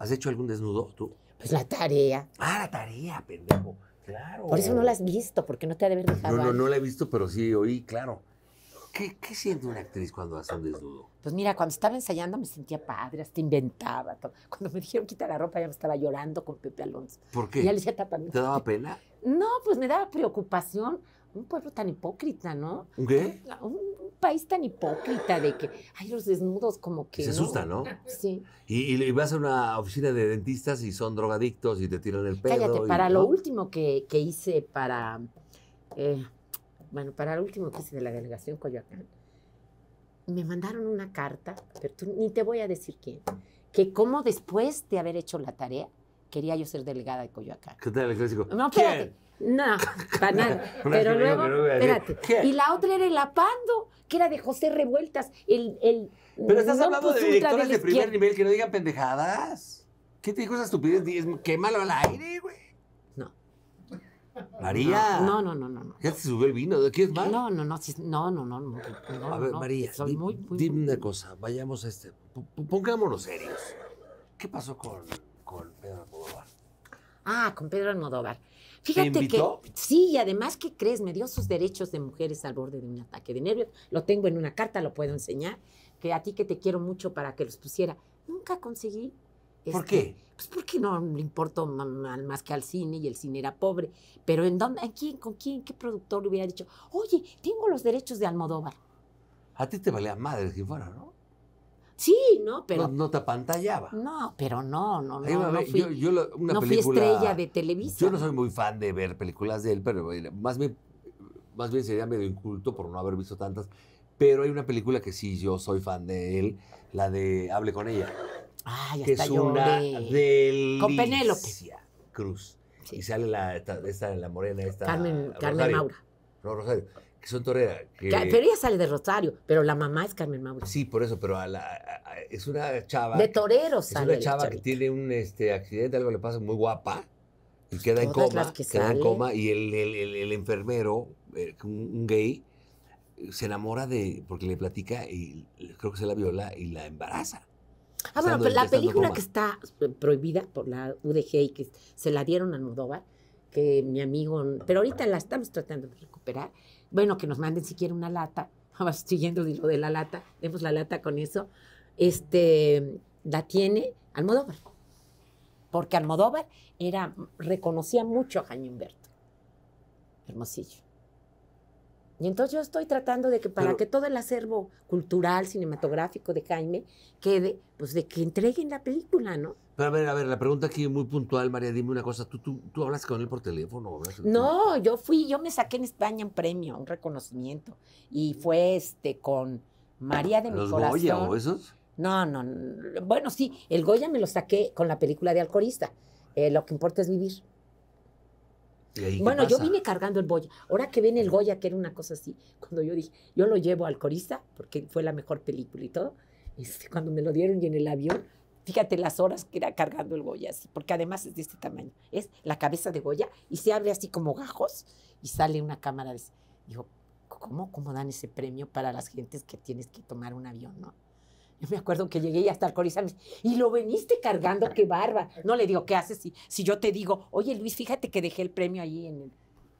¿Has hecho algún desnudo tú? Pues la tarea. Ah, la tarea, pendejo. Claro. Por eso no la has visto, porque no te ha de haber dejado. No, no, no la he visto, pero sí oí, claro. ¿Qué, ¿Qué, siente una actriz cuando hace un desnudo? Pues mira, cuando estaba ensayando me sentía padre, hasta inventaba. Todo. Cuando me dijeron quitar la ropa, ya me estaba llorando con Pepe Alonso. ¿Por qué? ya le decía ¿Te daba pena? No, pues me daba preocupación. Un pueblo tan hipócrita, ¿no? qué? un, país tan hipócrita de que, hay los desnudos como que... Se asusta, ¿no? Sí. Y, vas a una oficina de dentistas y son drogadictos y te tiran el pelo. Cállate, para lo último que, hice para... Eh, bueno, para lo último que hice de la delegación Coyoacán, me mandaron una carta, pero tú, ni te voy a decir quién, que como después de haber hecho la tarea, quería yo ser delegada de Coyoacán. ¿Qué tal el clásico? No, espérate. No, para nada. Pero luego, espérate. Y la otra era el apando, que era de José Revueltas. El, el Pero estás hablando de directores de, primer nivel que no digan pendejadas. ¿Qué te dijo esa estupidez? qué malo al aire, güey. No. María. No, no, no, no. no. Ya se subió el vino. ¿De es más? No, no, no. no, no, no, A ver, María, dime una cosa. Vayamos a este. Pongámonos serios. ¿Qué pasó con, con Pedro Almodóvar? Ah, con Pedro Almodóvar. Fíjate que sí, y además, ¿qué crees? Me dio sus derechos de mujeres al borde de un ataque de nervios. Lo tengo en una carta, lo puedo enseñar. Que a ti que te quiero mucho para que los pusiera. Nunca conseguí. ¿Por este, qué? Pues porque no le importó más que al cine y el cine era pobre. Pero ¿en dónde? ¿En quién? ¿Con quién? ¿Qué productor le hubiera dicho? Oye, tengo los derechos de Almodóvar. A ti te valía madre si fuera, ¿no? Sí, ¿no? Pero. No, te apantallaba. No, pero no, no, no. no, yo, no fui estrella de Televisa. Yo no soy muy fan de ver películas de él, pero eh, más bien, más bien sería medio inculto por no haber visto tantas. Pero hay una película que sí, yo soy fan de él, la de Hable con ella. Ah, ya que es una de... Con Penélope. Cruz. Y sale la, esta, la morena, esta. Carmen, Carmen Maura. No, Rosario que son toreras. Pero ella sale de Rosario, pero la mamá es Carmen Mauricio. Sí, por eso, pero es una chava. De toreros, Es una chava que tiene un este, accidente, algo le pasa muy guapa y queda en coma. queda en coma y el, enfermero, eh, un, gay, se enamora de. porque le platica y creo que se la viola y la embaraza. Ah, bueno, pero la película que está eh, prohibida por la UDG y que se la dieron a Nordova, que mi amigo. Pero ahorita la estamos tratando de recuperar bueno, que nos manden siquiera una lata, siguiendo lo de la lata, demos la lata con eso, este, la tiene Almodóvar. Porque Almodóvar era, reconocía mucho a Jaime Humberto, Hermosillo. Y entonces yo estoy tratando de que para que todo el acervo cultural, cinematográfico de Jaime quede, pues de que entreguen la película, ¿no? Pero a ver, a ver, la pregunta aquí muy puntual, María, dime una cosa. ¿Tú, tú, hablas con él por teléfono? no, yo fui, yo me saqué en España un premio, un reconocimiento. Y fue este con María de mi ¿Los Goya o esos? No, no, Bueno, sí, el Goya me lo saqué con la película de Alcorista. Eh, lo que importa es vivir. bueno, yo vine cargando el Goya. Ahora que ven el Goya, que era una cosa así, cuando yo dije, yo lo llevo a Alcorista, porque fue la mejor película y todo, Y este, cuando me lo dieron y en el avión, Fíjate las horas que era cargando el Goya porque además es de este tamaño. Es la cabeza de Goya y se abre así como gajos y sale una cámara. De... Digo, ¿cómo, ¿cómo dan ese premio para las gentes que tienes que tomar un avión, no? Yo me acuerdo que llegué y hasta el y lo veniste cargando, qué barba. No le digo, ¿qué haces si, si yo te digo, oye Luis, fíjate que dejé el premio ahí en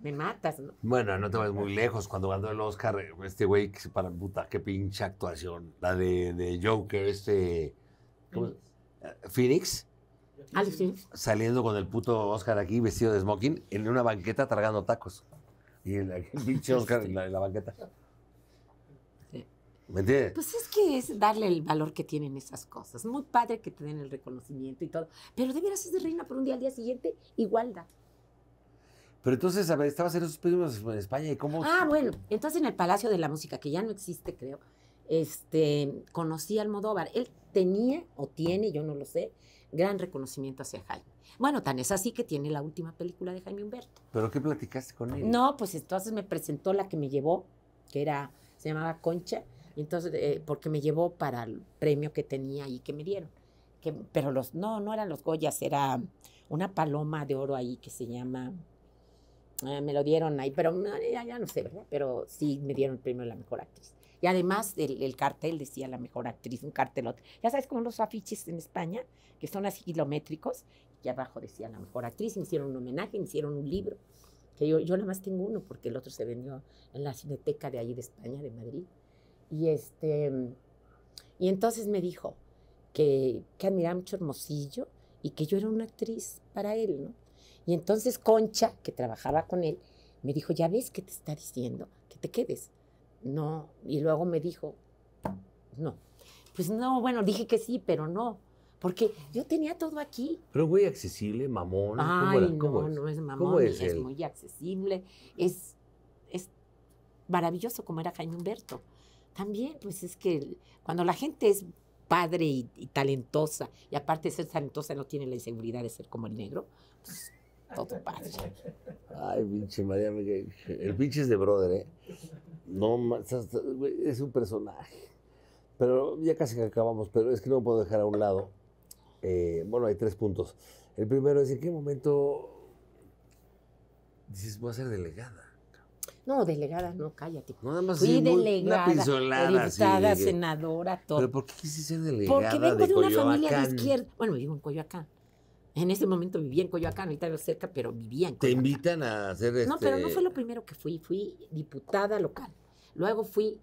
me matas, ¿no? Bueno, no te vas muy lejos. Cuando ganó el Oscar, este güey, para puta, qué pinche actuación. La de, de Joker, este. ¿Cómo? Phoenix. Phoenix. Ah, Saliendo con el puto Oscar aquí vestido de smoking en una banqueta tragando tacos. Y el pinche Oscar en la, banqueta. ¿Me entiendes? Pues es que es darle el valor que tienen esas cosas. Muy padre que te den el reconocimiento y todo. Pero deberás ser de reina por un día al día siguiente, igualdad. Pero entonces, a ver, estabas en esos en España y cómo. Ah, bueno, entonces en el Palacio de la Música, que ya no existe, creo, este, conocí al Almodóvar. Él tenía o tiene, yo no lo sé, gran reconocimiento hacia Jaime. Bueno, tan es así que tiene la última película de Jaime Humberto. ¿Pero qué platicaste con él? No, pues entonces me presentó la que me llevó, que era, se llamaba Concha, y entonces, eh, porque me llevó para el premio que tenía y que me dieron. Que, pero los, no, no eran los Goyas, era una paloma de oro ahí que se llama, eh, me lo dieron ahí, pero ya, ya no sé, ¿verdad? Pero sí me dieron el premio de la mejor actriz. Y además el, cartel decía la mejor actriz, un cartelote. Ya sabes, como los afiches en España, que son así kilométricos, y abajo decía la mejor actriz, me hicieron un homenaje, me hicieron un libro, que yo, yo nada más tengo uno, porque el otro se vendió en la cineteca de ahí de España, de Madrid. Y, este, y entonces me dijo que, que admiraba mucho Hermosillo y que yo era una actriz para él, ¿no? Y entonces Concha, que trabajaba con él, me dijo, ya ves que te está diciendo que te quedes no. Y luego me dijo, no. Pues no, bueno, dije que sí, pero no. Porque yo tenía todo aquí. Pero muy accesible, mamón. Ay, es? no es mamón, es, muy accesible. Es, es maravilloso como era Jaime Humberto. También, pues es que cuando la gente es padre y, talentosa, y aparte de ser talentosa no tiene la inseguridad de ser como el negro, pues todo tu padre. Ay, pinche María Miguel. El pinche es de brother, ¿eh? No, es un personaje. Pero ya casi que acabamos, pero es que no puedo dejar a un lado. Eh, bueno, hay tres puntos. El primero es en qué momento dices, voy a ser delegada. No, delegada, no, cállate. No, nada más Fui delegada, una diputada, senadora, todo. ¿Pero por qué quisiste ser delegada Porque vengo de, una familia de izquierda. Bueno, un en Coyoacán. En ese momento vivía en Coyoacán, ahorita lo cerca, pero vivía en Coyoacán. Te invitan a hacer este... No, pero no este, fue lo primero que fui, fui diputada local. Luego fui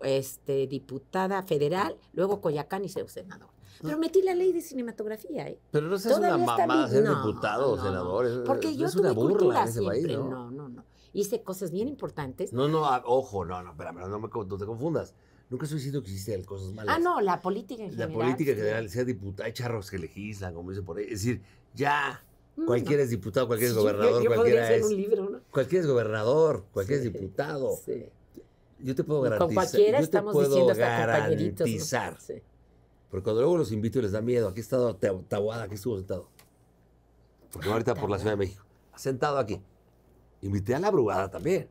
este, diputada federal, luego Coyacán y senador. Ah. Pero metí la ley de cinematografía. ¿eh? Pero no seas una mamá ser diputado o senador. porque yo es una burla cultura siempre. no, no, no. Hice cosas bien importantes. No, no, ah, ojo, no, no, pero no, me, no te confundas. Nunca estoy diciendo que hiciste cosas ah, malas. Ah, no, la política en general. La política en general, sea diputada, hay charros que legislan, como dice por ahí. Es decir, ya, cualquier mm, cualquiera es diputado, cualquier es gobernador, cualquiera es. Un Cualquiera es gobernador, cualquiera es diputado. Sí. Yo te puedo garantizar. Con cualquiera estamos diciendo garantizar. Sí. Porque cuando luego los invito y les da miedo, aquí he estado Tabuada, aquí estuvo sentado. Porque ahorita por la Ciudad de México. Sentado aquí. Invité a la abrugada también.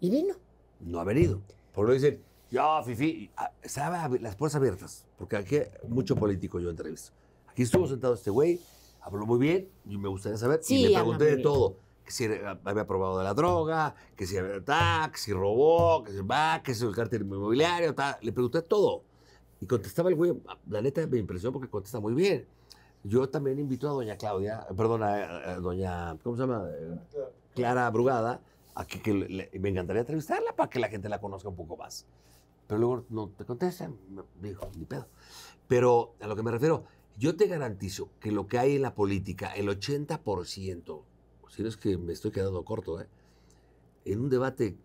¿Y vino? No ha venido. Por lo dicen, yo, Fifi, ah, estaba las puertas abiertas, porque aquí mucho político yo entrevisto. Aquí estuvo sentado este güey, habló muy bien, y me gustaría saber, sí, y le pregunté de todo. Que si había probado de la droga, que si había tax, si robó, que si va, que si el cártel inmobiliario, Le pregunté todo. Y contestaba el güey, la neta me impresionó porque contesta muy bien. Yo también invito a doña Claudia, perdón, a, doña, ¿cómo se llama? Clara Brugada, a que, me encantaría entrevistarla para que la gente la conozca un poco más pero luego no te contestan, me dijo, ni pedo. Pero a lo que me refiero, yo te garantizo que lo que hay en la política, el 80%, si no es que me estoy quedando corto, ¿eh? en un debate,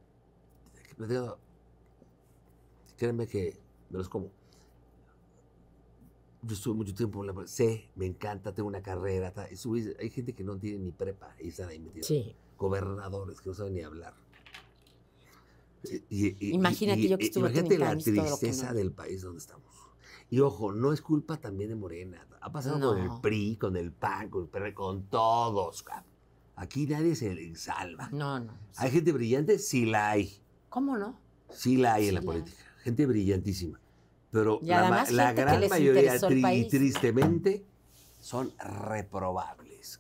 créanme que me los como. Yo estuve mucho tiempo en la sé, me encanta, tengo una carrera. Hay gente que no tiene ni prepa y están ahí metidos. Gobernadores que no saben ni hablar imagínate Imagínate la tristeza del país donde estamos. Y ojo, no es culpa también de Morena. Ha pasado con el PRI, con el PAN, con el con todos. Aquí nadie se salva. No, no. ¿Hay gente brillante? Sí la hay. ¿Cómo no? Sí la hay en la, política. Gente brillantísima. Pero la, gran mayoría, y tristemente, son reprobables.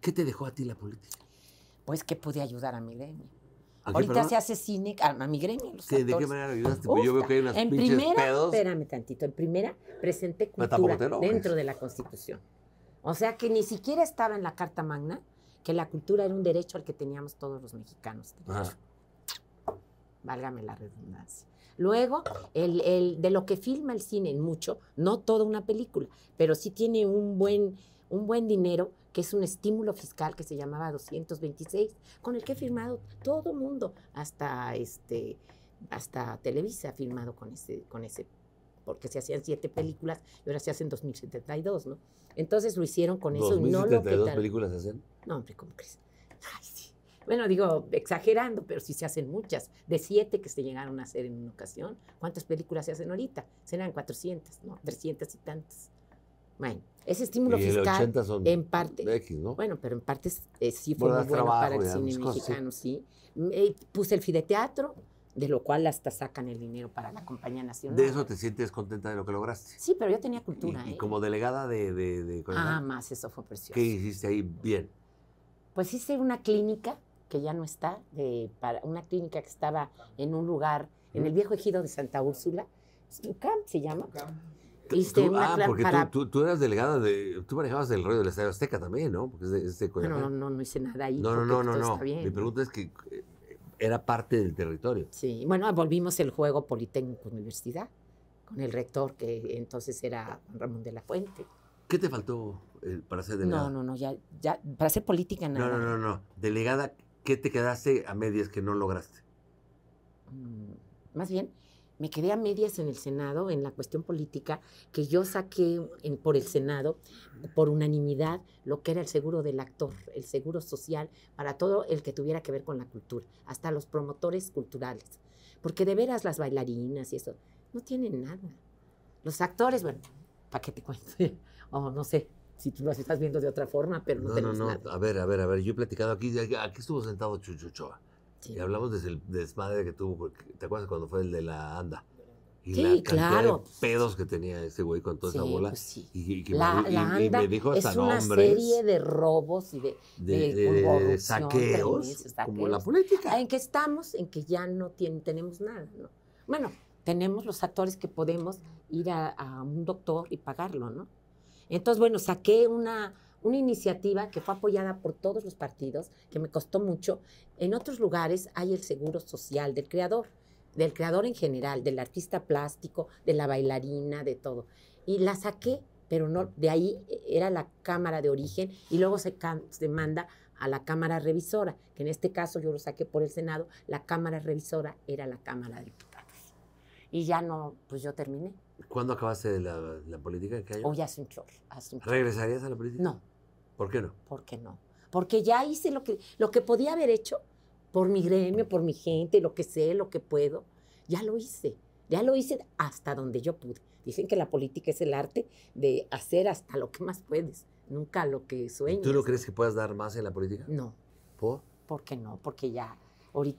¿Qué te dejó a ti la política? Pues que pude ayudar a mi Ahorita se hace cine a, mi gremio. Los ¿De qué manera ayudaste? Pues yo veo que hay unas en primera, pedos. Espérame tantito. En primera presenté cultura dentro de la Constitución. O sea que ni siquiera estaba en la Carta Magna que la cultura era un derecho al que teníamos todos los mexicanos. Válgame la redundancia. Luego, el, el, de lo que filma el cine, en mucho, no toda una película, pero sí tiene un buen un buen dinero, que es un estímulo fiscal que se llamaba 226, con el que ha firmado todo mundo, hasta este hasta Televisa ha firmado con ese con ese porque se hacían siete películas y ahora se hacen 2072, ¿no? Entonces lo hicieron con eso y no lo películas hacen? No, hombre, ¿cómo crees? Bueno, digo, exagerando, pero si se hacen muchas. De siete que se llegaron a hacer en una ocasión, ¿cuántas películas se hacen ahorita? Serán 400, ¿no? 300 y tantas. Bueno, ese estímulo fiscal en parte, bueno, pero en parte eh, sí fue muy bueno para el cine mexicano, sí. Mm, eh, puse el fideteatro, de lo cual hasta sacan el dinero para la compañía nacional. ¿De eso te sientes contenta de lo que lograste? Sí, pero yo tenía cultura. ¿Y, ¿eh? como delegada de... ah, más, eso fue precioso. ¿Qué hiciste ahí bien? Pues hice una clínica que ya no está, de, para, una clínica que estaba en un lugar, en ¿Mm? el viejo ejido de Santa Úrsula, se llama, ah, porque tú, tú, eras delegada de. Tú manejabas del rollo del Estadio Azteca también, ¿no? Porque es no, no, no hice nada ahí. No, no, no, no. no. Mi pregunta es que eh, era parte del territorio. Sí, bueno, volvimos el juego Politécnico Universidad con el rector que entonces era Ramón de la Fuente. ¿Qué te faltó eh, para ser delegada? No, no, no, ya, ya, para ser política nada. No, no, no, no. Delegada, ¿qué te quedaste a medias que no lograste? Mm, más bien, me quedé a medias en el Senado, en la cuestión política, que yo saqué en, por el Senado, por unanimidad, lo que era el seguro del actor, el seguro social, para todo el que tuviera que ver con la cultura, hasta los promotores culturales. Porque de veras las bailarinas y eso, no tienen nada. Los actores, bueno, ¿para qué te cuento? o no sé, si tú lo estás viendo de otra forma, pero no, no tenemos Nada. A ver, a ver, a ver, yo he platicado aquí, aquí estuvo sentado Chucho y hablamos desde el desmadre que tuvo, porque, ¿te acuerdas cuando fue el de la ANDA? Y sí, la cantidad claro. de pedos que tenía ese güey con toda esa bola. Pues sí, y, y, me, dijo hasta es una serie de robos y de, de, saqueos, como la política. En que estamos, en que ya no tenemos nada. ¿no? Bueno, tenemos los actores que podemos ir a, a un doctor y pagarlo, ¿no? Entonces, bueno, saqué una, una iniciativa que fue apoyada por todos los partidos, que me costó mucho. En otros lugares hay el seguro social del creador, del creador en general, del artista plástico, de la bailarina, de todo. Y la saqué, pero no, de ahí era la cámara de origen y luego se, manda a la Cámara Revisora, que en este caso yo lo saqué por el Senado, la Cámara Revisora era la Cámara de Diputados. Y ya no, pues yo terminé. ¿Cuándo acabaste la, política? Hace un chorro. ¿Regresarías a la política? No, ¿Por qué no? Porque no? Porque ya hice lo que, lo que podía haber hecho por mi gremio, por mi gente, lo que sé, lo que puedo. Ya lo hice. Ya lo hice hasta donde yo pude. Dicen que la política es el arte de hacer hasta lo que más puedes, nunca lo que sueñas. ¿Tú no crees que puedas dar más en la política? No. ¿Por? ¿Por qué no? Porque ya